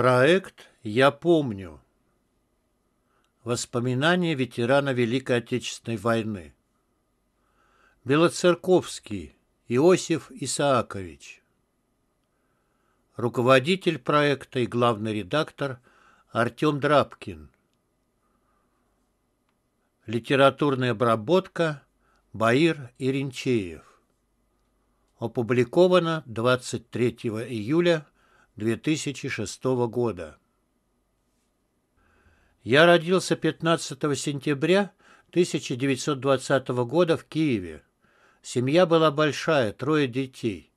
Проект «Я помню». Воспоминания ветерана Великой Отечественной войны. Белоцерковский Иосиф Исаакович. Руководитель проекта и главный редактор Артем Драбкин. Литературная обработка Баир Иринчеев. Опубликовано 23 июля 2006 года. Я родился 15 сентября 1920 года в Киеве. Семья была большая, трое детей.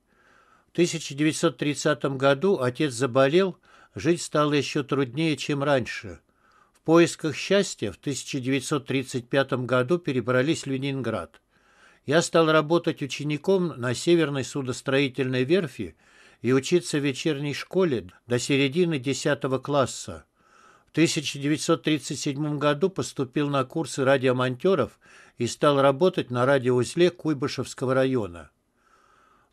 В 1930 году отец заболел, жить стало еще труднее, чем раньше. В поисках счастья в 1935 году перебрались в Ленинград. Я стал работать учеником на Северной судостроительной верфи – и учиться в вечерней школе до середины 10 класса. В 1937 году поступил на курсы радиомонтеров и стал работать на радиоузле Куйбышевского района.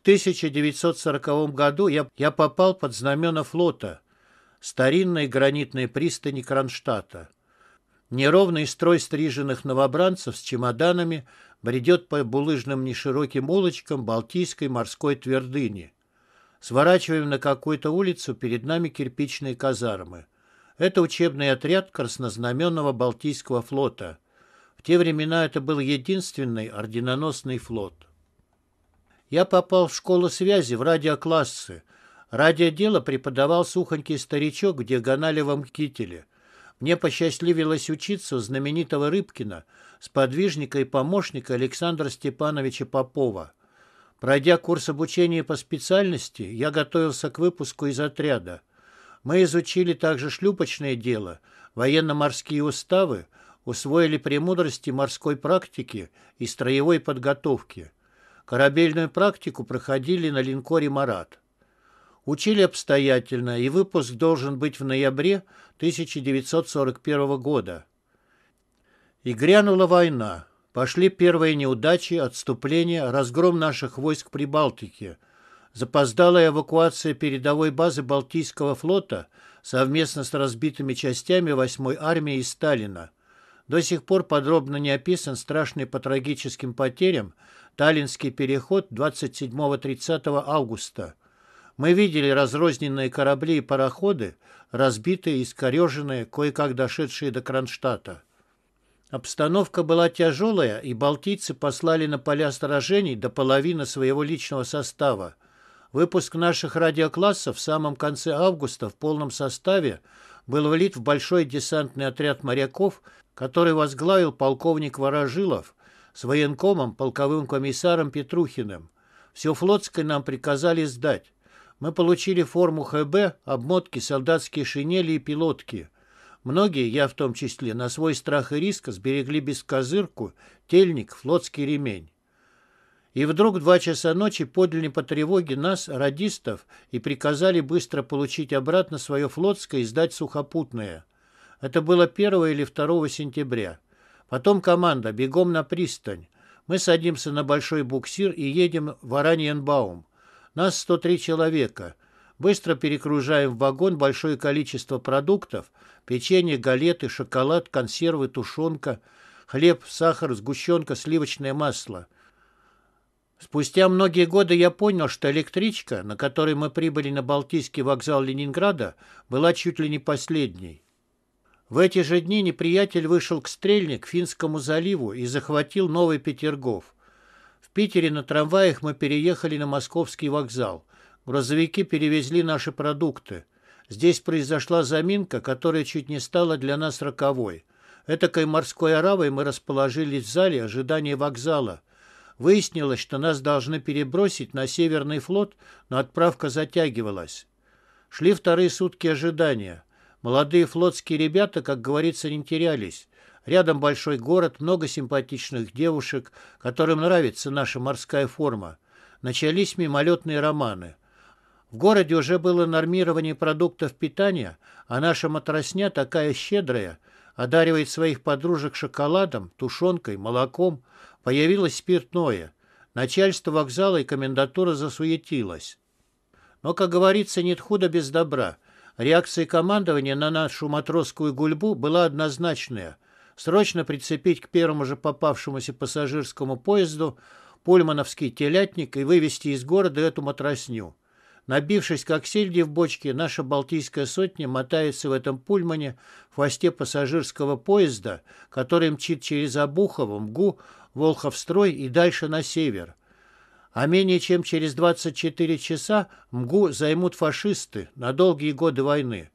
В 1940 году я, я попал под знамена флота старинной гранитной пристани Кронштадта. Неровный строй стриженных новобранцев с чемоданами бредет по булыжным нешироким улочкам Балтийской морской твердыни. Сворачиваем на какую-то улицу, перед нами кирпичные казармы. Это учебный отряд краснознаменного Балтийского флота. В те времена это был единственный орденоносный флот. Я попал в школу связи в радиоклассы. Радиодело преподавал сухонький старичок в диагоналевом кителе. Мне посчастливилось учиться у знаменитого Рыбкина, сподвижника и помощника Александра Степановича Попова – Пройдя курс обучения по специальности, я готовился к выпуску из отряда. Мы изучили также шлюпочное дело, военно-морские уставы, усвоили премудрости морской практики и строевой подготовки. Корабельную практику проходили на линкоре «Марат». Учили обстоятельно, и выпуск должен быть в ноябре 1941 года. И грянула война. Пошли первые неудачи, отступление, разгром наших войск при Балтике. Запоздалая эвакуация передовой базы Балтийского флота совместно с разбитыми частями 8-й армии и Сталина. До сих пор подробно не описан страшный по трагическим потерям Таллинский переход 27-30 августа. Мы видели разрозненные корабли и пароходы, разбитые, искореженные, кое-как дошедшие до Кронштадта. Обстановка была тяжелая, и балтийцы послали на поля сражений до половины своего личного состава. Выпуск наших радиоклассов в самом конце августа в полном составе был влит в большой десантный отряд моряков, который возглавил полковник Ворожилов с военкомом, полковым комиссаром Петрухиным. Все флотское нам приказали сдать. Мы получили форму ХБ, обмотки, солдатские шинели и пилотки. Многие, я в том числе, на свой страх и риск сберегли бескозырку, тельник, флотский ремень. И вдруг два часа ночи подняли по тревоге нас, радистов, и приказали быстро получить обратно свое флотское и сдать сухопутное. Это было 1 или 2 сентября. Потом команда «Бегом на пристань». Мы садимся на большой буксир и едем в Ораньенбаум. Нас 103 человека – Быстро перегружаем в вагон большое количество продуктов – печенье, галеты, шоколад, консервы, тушенка, хлеб, сахар, сгущенка, сливочное масло. Спустя многие годы я понял, что электричка, на которой мы прибыли на Балтийский вокзал Ленинграда, была чуть ли не последней. В эти же дни неприятель вышел к Стрельне, к Финскому заливу и захватил Новый Петергоф. В Питере на трамваях мы переехали на Московский вокзал. Грузовики перевезли наши продукты. Здесь произошла заминка, которая чуть не стала для нас роковой. Этакой морской оравой мы расположились в зале ожидания вокзала. Выяснилось, что нас должны перебросить на Северный флот, но отправка затягивалась. Шли вторые сутки ожидания. Молодые флотские ребята, как говорится, не терялись. Рядом большой город, много симпатичных девушек, которым нравится наша морская форма. Начались мимолетные романы. В городе уже было нормирование продуктов питания, а наша матросня такая щедрая, одаривает своих подружек шоколадом, тушенкой, молоком. Появилось спиртное. Начальство вокзала и комендатура засуетилось. Но, как говорится, нет худа без добра. Реакция командования на нашу матросскую гульбу была однозначная. Срочно прицепить к первому же попавшемуся пассажирскому поезду пульмановский телятник и вывести из города эту матросню. Набившись, как сельди в бочке, наша Балтийская сотня мотается в этом пульмане в хвосте пассажирского поезда, который мчит через Обухово, МГУ, Волховстрой и дальше на север. А менее чем через 24 часа МГУ займут фашисты на долгие годы войны.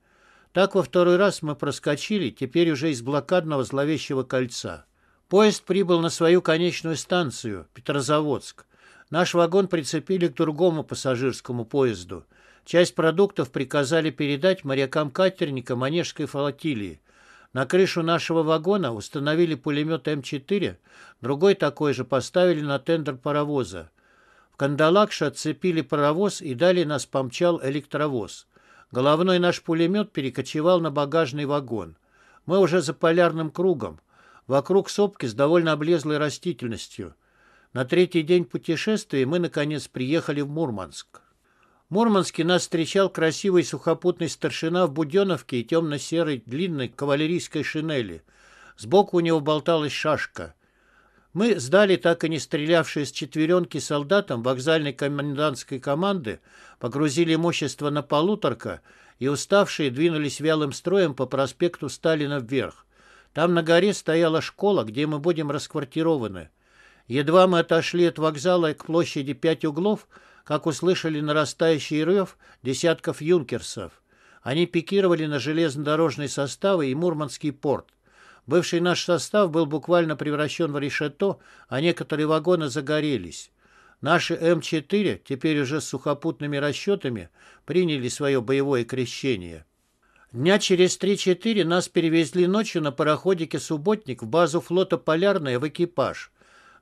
Так во второй раз мы проскочили, теперь уже из блокадного зловещего кольца. Поезд прибыл на свою конечную станцию, Петрозаводск. Наш вагон прицепили к другому пассажирскому поезду. Часть продуктов приказали передать морякам-катерника Манежской флотилии. На крышу нашего вагона установили пулемет М4, другой такой же поставили на тендер паровоза. В Кандалакше отцепили паровоз и далее нас помчал электровоз. Головной наш пулемет перекочевал на багажный вагон. Мы уже за полярным кругом. Вокруг сопки с довольно облезлой растительностью – на третий день путешествия мы, наконец, приехали в Мурманск. В Мурманске нас встречал красивый сухопутный старшина в буденовке и темно-серой длинной кавалерийской шинели. Сбоку у него болталась шашка. Мы сдали так и не стрелявшие с четверенки солдатам вокзальной комендантской команды, погрузили имущество на полуторка и уставшие двинулись вялым строем по проспекту Сталина вверх. Там на горе стояла школа, где мы будем расквартированы. Едва мы отошли от вокзала к площади пять углов, как услышали нарастающий рев десятков юнкерсов. Они пикировали на железнодорожные составы и Мурманский порт. Бывший наш состав был буквально превращен в решето, а некоторые вагоны загорелись. Наши М4, теперь уже с сухопутными расчетами, приняли свое боевое крещение. Дня через 3-4 нас перевезли ночью на пароходике «Субботник» в базу флота «Полярная» в экипаж.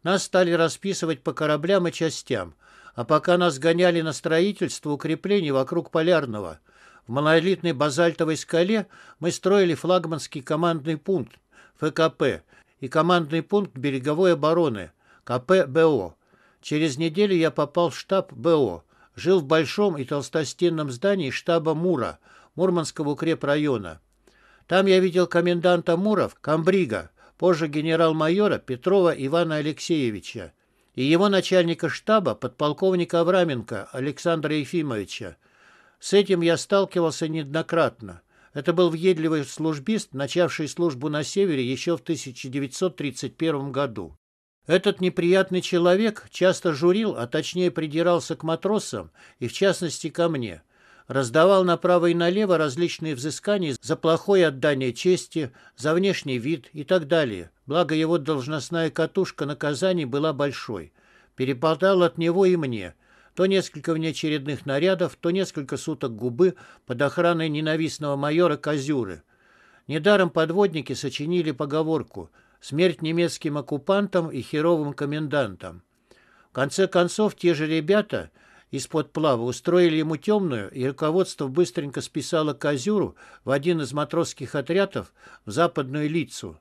Нас стали расписывать по кораблям и частям, а пока нас гоняли на строительство укреплений вокруг Полярного. В монолитной базальтовой скале мы строили флагманский командный пункт ФКП и командный пункт береговой обороны КПБО. Через неделю я попал в штаб БО. Жил в большом и толстостенном здании штаба МУРа, Мурманского укрепрайона. Там я видел коменданта Муров, комбрига, позже генерал-майора Петрова Ивана Алексеевича и его начальника штаба, подполковника Авраменко Александра Ефимовича. С этим я сталкивался неоднократно. Это был въедливый службист, начавший службу на Севере еще в 1931 году. Этот неприятный человек часто журил, а точнее придирался к матросам и в частности ко мне – раздавал направо и налево различные взыскания за плохое отдание чести, за внешний вид и так далее. Благо его должностная катушка наказаний была большой. Перепадал от него и мне. То несколько внеочередных нарядов, то несколько суток губы под охраной ненавистного майора Козюры. Недаром подводники сочинили поговорку «Смерть немецким оккупантам и херовым комендантам». В конце концов, те же ребята – из-под плава устроили ему темную, и руководство быстренько списало Козюру в один из матросских отрядов в западную лицу.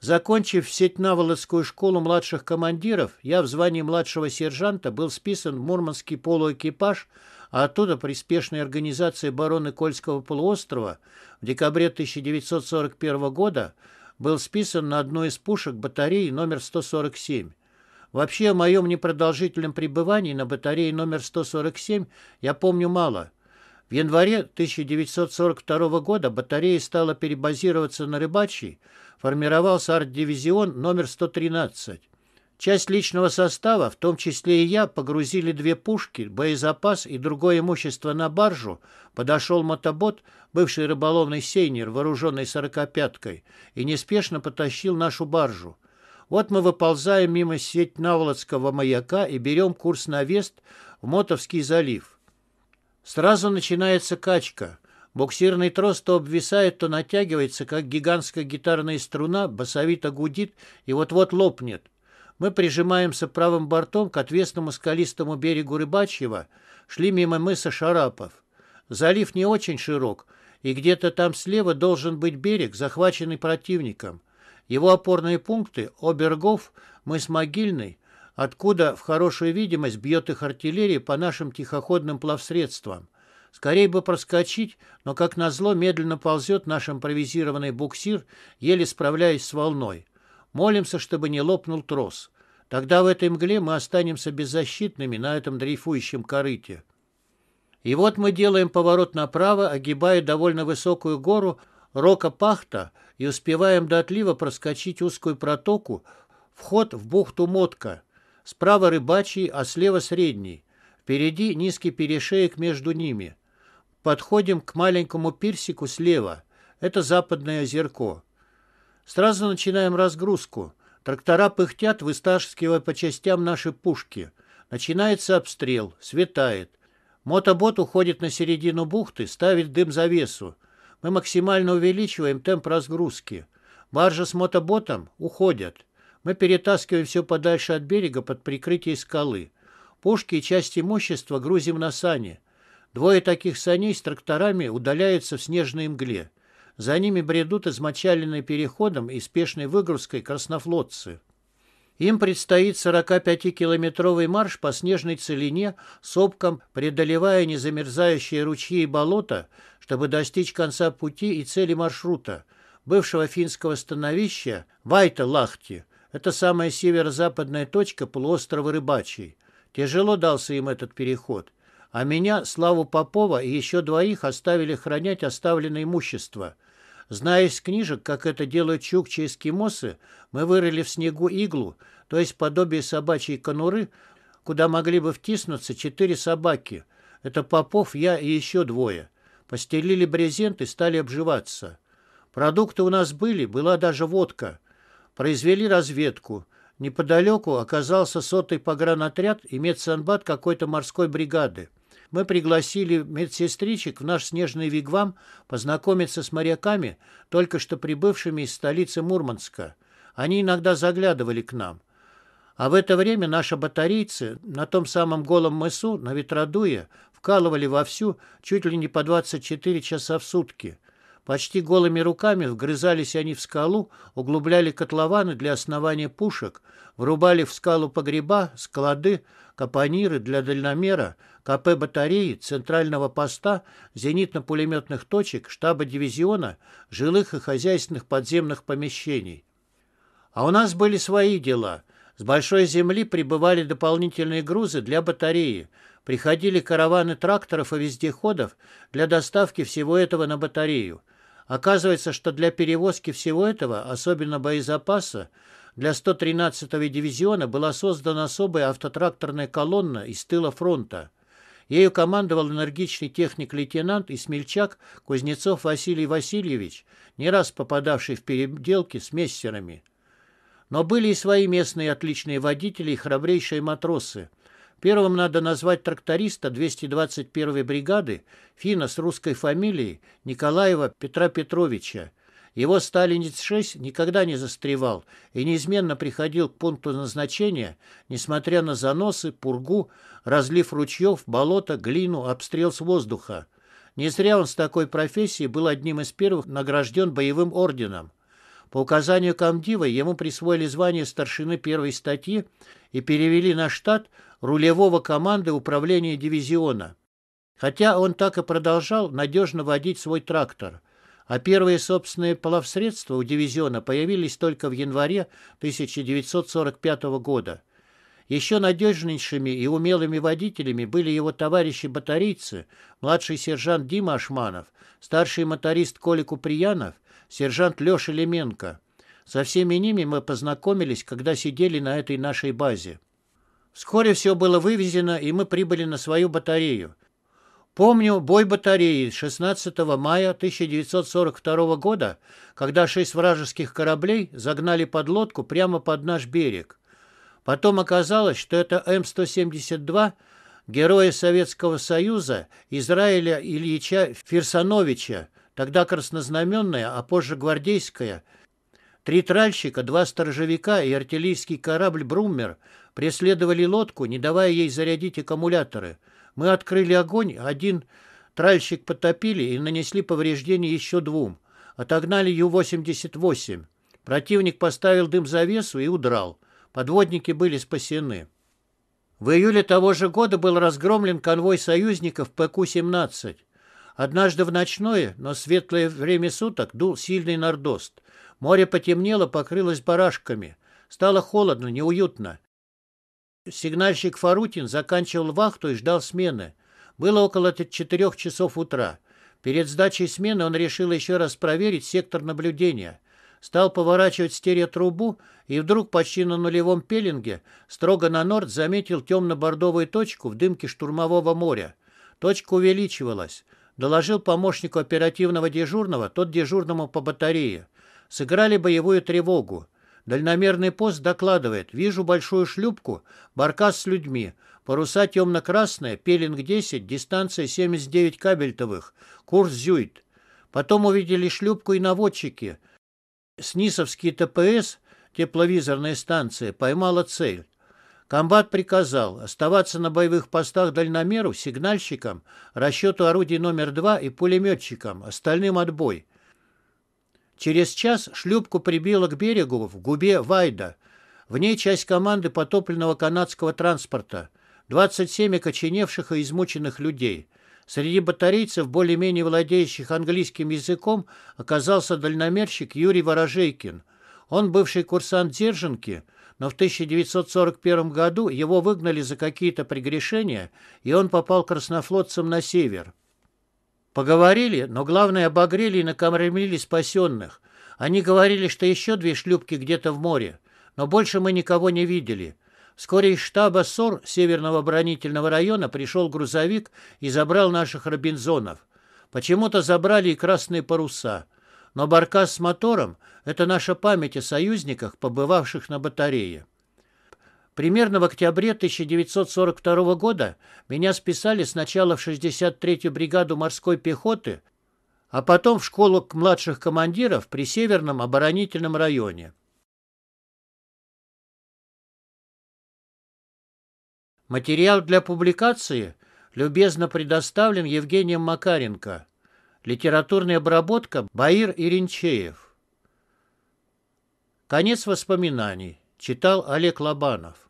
Закончив сеть-наволодскую школу младших командиров, я в звании младшего сержанта был списан в мурманский полуэкипаж, а оттуда при спешной организации барона Кольского полуострова в декабре 1941 года был списан на одну из пушек батареи номер 147. Вообще о моем непродолжительном пребывании на батарее номер 147 я помню мало. В январе 1942 года батарея стала перебазироваться на Рыбачий, формировался арт-дивизион номер 113. Часть личного состава, в том числе и я, погрузили две пушки, боезапас и другое имущество на баржу. Подошел мотобот, бывший рыболовный сейнер, вооруженный сорокопяткой, и неспешно потащил нашу баржу. Вот мы выползаем мимо сеть Наволодского маяка и берем курс на Вест в Мотовский залив. Сразу начинается качка. Буксирный трос то обвисает, то натягивается, как гигантская гитарная струна, басовито гудит и вот-вот лопнет. Мы прижимаемся правым бортом к отвесному скалистому берегу Рыбачьего, шли мимо мыса Шарапов. Залив не очень широк, и где-то там слева должен быть берег, захваченный противником. Его опорные пункты Обергов, мыс Могильный, откуда в хорошую видимость бьет их артиллерия по нашим тихоходным плавсредствам. Скорее бы проскочить, но, как назло, медленно ползет наш импровизированный буксир, еле справляясь с волной. Молимся, чтобы не лопнул трос. Тогда в этой мгле мы останемся беззащитными на этом дрейфующем корыте. И вот мы делаем поворот направо, огибая довольно высокую гору, рока пахта и успеваем до отлива проскочить узкую протоку, вход в бухту Мотка. Справа рыбачий, а слева средний. Впереди низкий перешеек между ними. Подходим к маленькому пирсику слева. Это западное озерко. Сразу начинаем разгрузку. Трактора пыхтят, высташкивая по частям наши пушки. Начинается обстрел, светает. Мотобот уходит на середину бухты, ставит дым-завесу. Мы максимально увеличиваем темп разгрузки. Баржи с мотоботом уходят. Мы перетаскиваем все подальше от берега под прикрытие скалы. Пушки и часть имущества грузим на сани. Двое таких саней с тракторами удаляются в снежной мгле. За ними бредут измочаленные переходом и спешной выгрузкой краснофлотцы. Им предстоит 45-километровый марш по снежной целине, сопкам, преодолевая незамерзающие ручьи и болота, чтобы достичь конца пути и цели маршрута, бывшего финского становища Вайта-Лахти. Это самая северо-западная точка полуострова Рыбачий. Тяжело дался им этот переход. А меня, Славу Попова и еще двоих оставили хранять оставленное имущество – Зная из книжек, как это делают чукчи и эскимосы, мы вырыли в снегу иглу, то есть подобие собачьей конуры, куда могли бы втиснуться четыре собаки. Это Попов, я и еще двое. Постелили брезент и стали обживаться. Продукты у нас были, была даже водка. Произвели разведку. Неподалеку оказался сотый погранотряд и медсанбат какой-то морской бригады. Мы пригласили медсестричек в наш снежный вигвам познакомиться с моряками, только что прибывшими из столицы Мурманска. Они иногда заглядывали к нам. А в это время наши батарейцы на том самом голом мысу, на Ветродуе, вкалывали вовсю чуть ли не по 24 часа в сутки – Почти голыми руками вгрызались они в скалу, углубляли котлованы для основания пушек, врубали в скалу погреба, склады, капониры для дальномера, КП батареи, центрального поста, зенитно-пулеметных точек, штаба дивизиона, жилых и хозяйственных подземных помещений. А у нас были свои дела. С большой земли прибывали дополнительные грузы для батареи, приходили караваны тракторов и вездеходов для доставки всего этого на батарею. Оказывается, что для перевозки всего этого, особенно боезапаса, для 113-го дивизиона была создана особая автотракторная колонна из тыла фронта. Ею командовал энергичный техник-лейтенант и смельчак Кузнецов Василий Васильевич, не раз попадавший в переделки с мессерами. Но были и свои местные отличные водители и храбрейшие матросы – Первым надо назвать тракториста 221-й бригады, Фина с русской фамилией Николаева Петра Петровича. Его «Сталинец-6» никогда не застревал и неизменно приходил к пункту назначения, несмотря на заносы, пургу, разлив ручьев, болото, глину, обстрел с воздуха. Не зря он с такой профессией был одним из первых награжден боевым орденом. По указанию комдива ему присвоили звание старшины первой статьи и перевели на штат рулевого команды управления дивизиона. Хотя он так и продолжал надежно водить свой трактор. А первые собственные плавсредства у дивизиона появились только в январе 1945 года. Еще надежнейшими и умелыми водителями были его товарищи-батарейцы, младший сержант Дима Ашманов, старший моторист Коля Куприянов сержант Леша Леменко. Со всеми ними мы познакомились, когда сидели на этой нашей базе. Вскоре все было вывезено, и мы прибыли на свою батарею. Помню бой батареи 16 мая 1942 года, когда шесть вражеских кораблей загнали под лодку прямо под наш берег. Потом оказалось, что это М-172 героя Советского Союза Израиля Ильича Фирсановича, Тогда краснознаменная, а позже гвардейская, три тральщика, два сторожевика и артиллерийский корабль «Бруммер» преследовали лодку, не давая ей зарядить аккумуляторы. Мы открыли огонь, один тральщик потопили и нанесли повреждения еще двум. Отогнали Ю-88. Противник поставил дымзавесу и удрал. Подводники были спасены. В июле того же года был разгромлен конвой союзников ПК-17. Однажды в ночное, но светлое время суток дул сильный нордост. Море потемнело, покрылось барашками. Стало холодно, неуютно. Сигнальщик Фарутин заканчивал вахту и ждал смены. Было около четырех часов утра. Перед сдачей смены он решил еще раз проверить сектор наблюдения. Стал поворачивать стереотрубу и вдруг почти на нулевом пеленге строго на норд заметил темно-бордовую точку в дымке штурмового моря. Точка увеличивалась. Доложил помощнику оперативного дежурного, тот дежурному по батарее. Сыграли боевую тревогу. Дальномерный пост докладывает. Вижу большую шлюпку, баркас с людьми. Паруса темно красная пеленг 10, дистанция 79 кабельтовых. Курс зюит. Потом увидели шлюпку и наводчики. Снисовский ТПС, тепловизорная станция, поймала цель. Комбат приказал оставаться на боевых постах дальномеру, сигнальщикам, расчету орудий номер два и пулеметчикам, остальным отбой. Через час шлюпку прибило к берегу в губе Вайда. В ней часть команды потопленного канадского транспорта, 27 окоченевших и измученных людей. Среди батарейцев, более-менее владеющих английским языком, оказался дальномерщик Юрий Ворожейкин. Он бывший курсант Дзержинки – но в 1941 году его выгнали за какие-то прегрешения, и он попал краснофлотцем на север. Поговорили, но главное обогрели и накормили спасенных. Они говорили, что еще две шлюпки где-то в море, но больше мы никого не видели. Вскоре из штаба СОР Северного оборонительного района пришел грузовик и забрал наших Робинзонов. Почему-то забрали и красные паруса – но баркас с мотором – это наша память о союзниках, побывавших на батарее. Примерно в октябре 1942 года меня списали сначала в 63-ю бригаду морской пехоты, а потом в школу к младших командиров при Северном оборонительном районе. Материал для публикации любезно предоставлен Евгением Макаренко – Литературная обработка Баир Иринчеев. Конец воспоминаний. Читал Олег Лобанов.